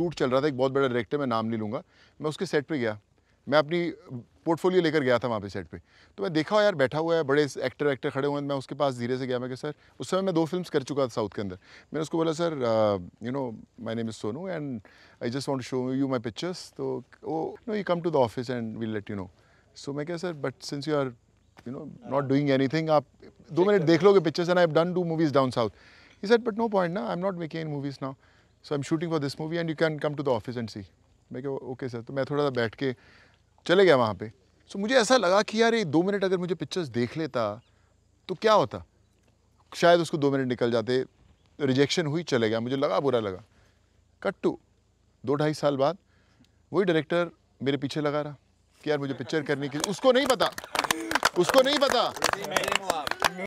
shoot चल रहा था एक बहुत बड़ा डायरेक्टर मैं नाम नहीं लूँगा मैं उसके सेट पर गया मैं अपनी पोर्टफोलियो लेकर गया था वहाँ पे सेट पे तो मैं देखा यार बैठा हुआ है बड़े एक्टर एक्टर खड़े हुए हैं मैं उसके पास धीरे से गया मैं सर उस समय मैं दो फिल्म्स कर चुका था साउथ के अंदर मैंने उसको बोला sir you know my name is Sonu and I just want to show you my pictures तो वो no you come to the office and we let you know so मैं क्या sir but since you are you know not doing any आप दो minute देख लोगे pictures and I have done two movies down south ही set but no point ना I am not making movies now so I am shooting for this movie and you can come to the office and see मैं क्या okay sir तो मैं थोड़ा सा बैठ के चले गया वहाँ पे सो so, मुझे ऐसा लगा कि यार ये दो मिनट अगर मुझे पिक्चर्स देख लेता तो क्या होता शायद उसको दो मिनट निकल जाते रिजेक्शन हुई चले गया मुझे लगा बुरा लगा कट टू दो ढाई साल बाद वही डायरेक्टर मेरे पीछे लगा रहा कि यार मुझे पिक्चर करने की उसको नहीं पता उसको नहीं पता